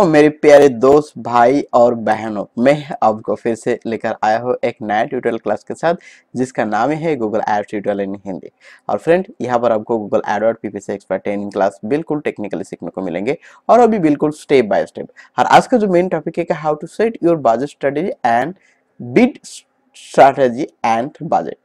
और मेरे प्यारे दोस्त भाई और बहनों मैं आपको फिर से लेकर आया हूँ एक नया ट्यूटोरियल क्लास के साथ जिसका नाम है Google ad tutorial in Hindi और फ्रेंड यहाँ पर आपको गूगल एड और पी से एक्सपर्ट ट्रेनिंग क्लास बिल्कुल टेक्निकली सीखने को मिलेंगे और अभी बिल्कुल स्टेप बाय स्टेप और आज का जो मेन टॉपिक है how to set your budget strategy and bid strategy and budget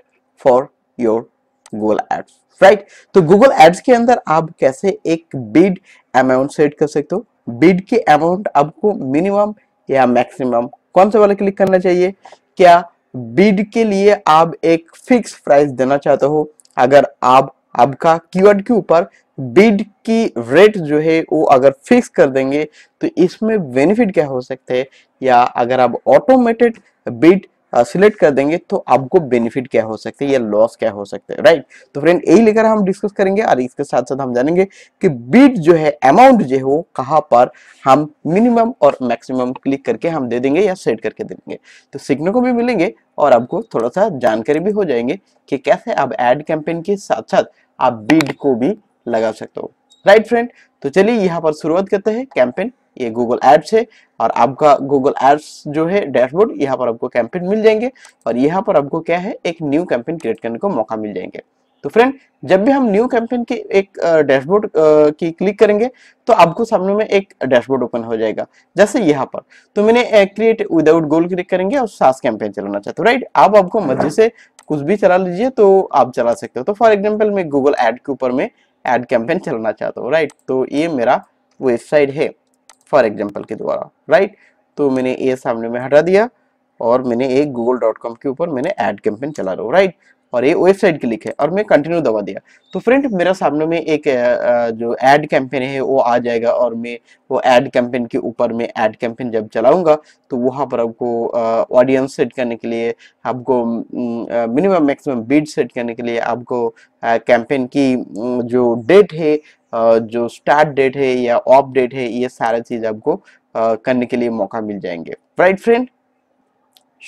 for your Google ads right तो गूगल एड्स के अंदर आप कैसे एक बिड अमाउंट सेट कर सकते हो बिड की अमाउंट आपको मिनिमम या मैक्सिमम कौन से वाले क्लिक करना चाहिए क्या बिड के लिए आप एक फिक्स प्राइस देना चाहते हो अगर आप आपका कीवर्ड के ऊपर बिड की रेट जो है वो अगर फिक्स कर देंगे तो इसमें बेनिफिट क्या हो सकते हैं या अगर आप ऑटोमेटेड बिड सिलेक्ट कर देंगे तो आपको बेनिफिट क्या हो सकते हैं या लॉस क्या हो सकते हैं राइट तो फ्रेंड यही लेकर हम डिस्कस करेंगे और इसके साथ साथ हम जानेंगे कि बीट जो है अमाउंट जो है वो कहाँ पर हम मिनिमम और मैक्सिमम क्लिक करके हम दे देंगे या सेट करके दे देंगे तो सीखने को भी मिलेंगे और आपको थोड़ा सा जानकारी भी हो जाएंगे कि कैसे आप एड कैंपेन के साथ साथ आप बीट को भी लगा सकते हो राइट फ्रेंड तो चलिए यहाँ पर शुरुआत करते हैं कैंपेन ये गूगल एप्स है और आपका गूगल एप्स जो है डैशबोर्ड यहाँ पर आपको कैंपेन मिल जाएंगे और यहाँ पर आपको क्या है एक न्यू कैंपेन क्रिएट करने को मौका मिल जाएंगे तो फ्रेंड जब भी हम न्यू कैंपेन की एक डैशबोर्ड की क्लिक करेंगे तो आपको सामने में एक डैशबोर्ड ओपन हो जाएगा जैसे यहाँ पर तो मैंने क्रिएट विदाउट गोल क्लिक करेंगे और सास कैंपेन चलाना चाहते हो राइट आप आपको मर्जी से कुछ भी चला लीजिए तो आप चला सकते हो तो फॉर एग्जाम्पल मैं गूगल एड के ऊपर में एड कैंपेन चलाना चाहता हूँ राइट तो ये मेरा वेबसाइट है फॉर एग्जाम्पल के द्वारा राइट तो मैंने ए सामने में हटा दिया और मैंने एक गूगल डॉट कॉम के ऊपर मैंने एड कैंपेन चला रहा हूँ राइट और ये वेबसाइट के लिखे और मैं कंटिन्यू दबा दिया तो फ्रेंड मेरा सामने में एक जो एड कैंपेन है वो आ जाएगा और मैं वो एड कैंपेन के ऊपर मैं एड कैंपेन जब चलाऊंगा तो वहाँ पर आपको ऑडियंस सेट करने के लिए आपको मिनिमम मैक्सिमम बीड सेट करने के लिए आपको कैंपेन की जो डेट है जो स्टार्ट डेट है या ऑफ डेट है ये सारा चीज आपको करने के लिए मौका मिल जाएंगे राइट फ्रेंड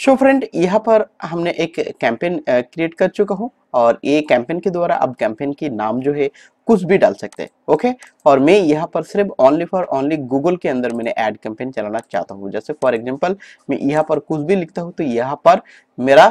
सो फ्रेंड यहाँ पर हमने एक कैंपेन क्रिएट कर चुका हूँ और ये कैंपेन के द्वारा आप कैंपेन की नाम जो है कुछ भी डाल सकते हैं ओके और मैं यहाँ पर सिर्फ ओनली फॉर ओनली गूगल के अंदर मैंने एड कैंपेन चलाना चाहता हूँ जैसे फॉर एग्जाम्पल मैं यहाँ पर कुछ भी लिखता हूँ तो यहाँ पर मेरा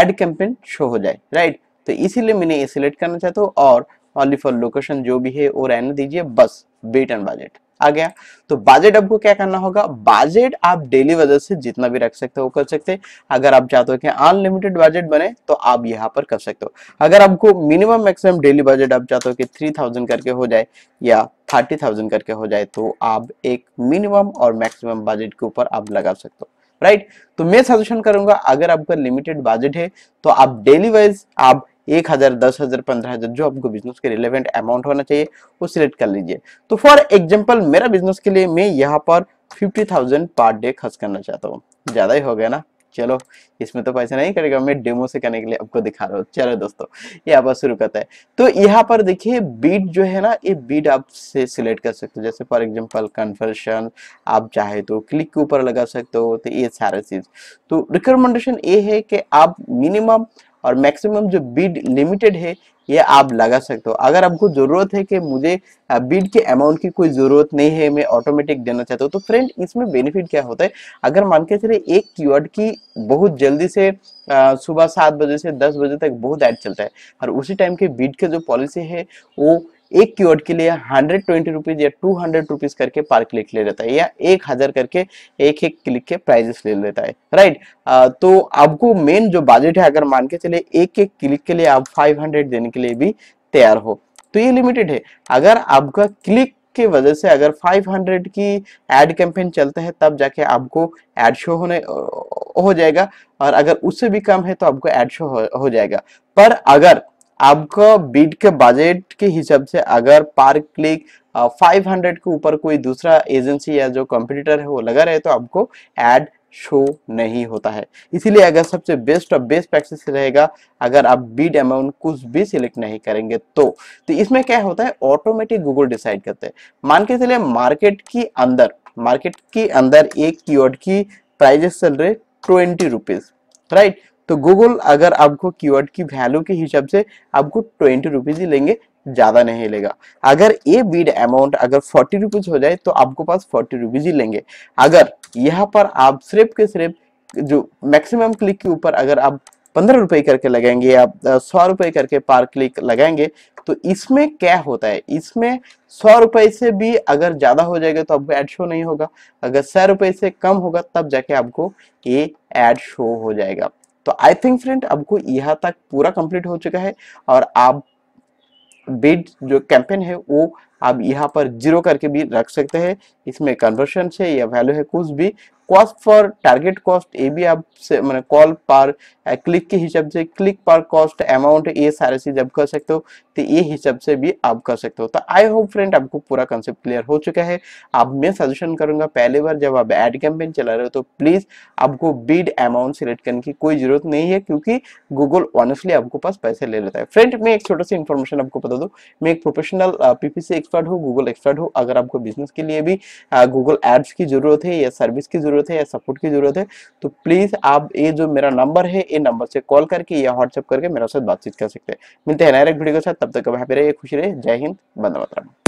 एड कैंपेन शो हो जाए राइट तो इसीलिए मैंने ये सिलेक्ट करना चाहता हूँ और ऑनली फॉर लोकेशन जो भी है वो रहने दीजिए बस बेट एंड बजट आ गया तो बजट आपको क्या करना होगा बजट आप डेली बजट से जितना भी रख सकते हो कर सकते अगर आप चाहते हो कि अनलिमिटेड बजट बने तो आप यहाँ पर कर सकते हो अगर आपको मिनिमम मैक्सिमम डेली बजट आप चाहते हो कि थ्री थाउजेंड करके हो जाए या थर्टी थाउजेंड करके हो जाए तो आप एक मिनिमम और मैक्सिमम बजट के ऊपर आप लगा सकते हो राइट right? तो मैं सजेशन करूंगा अगर आपका लिमिटेड बजट है तो आप डेली वाइज आप एक हज़ार दस हज़ार पंद्रह हज़ार जो आपको बिजनेस के रिलेवेंट अमाउंट होना चाहिए वो सिलेक्ट कर लीजिए तो फॉर एग्जाम्पल मेरा बिजनेस के लिए मैं यहाँ पर फिफ्टी थाउजेंड पर डे खर्च करना चाहता हूँ ज़्यादा ही हो गया ना चलो इसमें तो पैसा नहीं करेगा मैं डेमो से करने के लिए आपको दिखा रहा हूँ चलो दोस्तों यहाँ पर शुरू करता है तो यहाँ पर देखिए बीट जो है ना ये बीट आप से सिलेक्ट कर सकते हो जैसे फॉर एग्जांपल कन्वर्शन आप चाहे तो क्लिक के ऊपर लगा सकते हो तो ये सारे चीज तो रिकमेंडेशन ये है कि आप मिनिमम और मैक्सिमम जो बिड लिमिटेड है ये आप लगा सकते हो अगर आपको ज़रूरत है कि मुझे बिड के अमाउंट की कोई ज़रूरत नहीं है मैं ऑटोमेटिक देना चाहता हूँ तो फ्रेंड इसमें बेनिफिट क्या होता है अगर मान के चले एक कीवर्ड की बहुत जल्दी से सुबह सात बजे से दस बजे तक बहुत ऐड चलता है और उसी टाइम के बिड के जो पॉलिसी है वो एक कीवर्ड के लिए हंड्रेड ट्वेंटी रुपीज या टू हंड्रेड रुपीज करके पर क्लिक ले लेता है या एक हजार करके एक एक क्लिक के प्राइजेस ले लेता है राइट आ, तो आपको मेन जो बजट है अगर मान के चले एक एक क्लिक के लिए आप फाइव हंड्रेड देने के लिए भी तैयार हो तो ये लिमिटेड है अगर आपका क्लिक के वजह से अगर 500 की एड कैंपेन चलता है तब जाके आपको एड शो होने हो जाएगा और अगर उससे भी कम है तो आपको एड शो हो, हो जाएगा पर अगर आपका बीड के बजट के हिसाब से अगर पर क्लिक 500 के ऊपर कोई दूसरा एजेंसी या जो कंपटीटर है वो लगा रहे तो आपको एड शो नहीं होता है इसीलिए अगर सबसे बेस्ट और बेस्ट प्रैक्टिस रहेगा अगर आप बीड अमाउंट कुछ भी सिलेक्ट नहीं करेंगे तो तो इसमें क्या होता है ऑटोमेटिक गूगल डिसाइड करते हैं मान के चलिए मार्केट के अंदर मार्केट के अंदर एक की प्राइजेस चल रहे ट्वेंटी रुपीज राइट तो गूगल अगर आपको कीवर्ड की वैल्यू के हिसाब से आपको ट्वेंटी रुपीज ही लेंगे ज्यादा नहीं लेगा अगर ये बीड अमाउंट अगर फोर्टी रुपीज हो जाए तो आपको पास फोर्टी रुपीज ही लेंगे अगर यहाँ पर आप सिर्फ के सिर्फ जो मैक्सिमम क्लिक के ऊपर अगर आप पंद्रह रुपए करके लगाएंगे या सौ रुपए करके पार क्लिक लगाएंगे तो इसमें क्या होता है इसमें सौ रुपए से भी अगर ज्यादा हो जाएगा तो आपको एड शो नहीं होगा अगर सौ रुपए से कम होगा तब जाके आपको ये एड शो हो जाएगा तो आई थिंक फ्रेंड आपको यहाँ तक पूरा कंप्लीट हो चुका है और आप बेड जो कैंपेन है वो आप यहाँ पर जीरो करके भी रख सकते हैं इसमें कन्वर्शन है या वैल्यू है कुछ भी कॉस्ट फॉर टारगेट कॉस्ट ये भी आप से मैंने कॉल पर क्लिक के हिसाब से क्लिक पर कॉस्ट अमाउंट ये सारे चीज आप कर सकते हो तो ये हिसाब से भी आप कर सकते हो तो आई होप फ्रेंड आपको पूरा कंसेप्ट क्लियर हो चुका है आप मैं सजेशन करूंगा पहले बार जब आप एड कैंपेन चला रहे हो तो प्लीज आपको बीड अमाउंट सिलेक्ट करने की कोई जरूरत नहीं है क्योंकि गूगल ऑनेस्टली आपको पास पैसे ले लेता है फ्रेंड मैं एक छोटा सा इन्फॉर्मेशन आपको बता दो मैं एक प्रोफेशनल पीपीसी एक्सपर्ट हो गूगल एक्सपर्ट हो अगर आपको बिजनेस के लिए भी गूगल एड्स की जरूरत है या सर्विस की जरूरत है या सपोर्ट की जरूरत है तो प्लीज आप ये जो मेरा नंबर है ये नंबर से कॉल करके या व्हाट्सअप करके मेरे साथ बातचीत कर सकते हैं मिलते हैं नायरक वीडियो के साथ तब तक हैप्पी रहिए खुश रहे जय हिंद बंद मातरम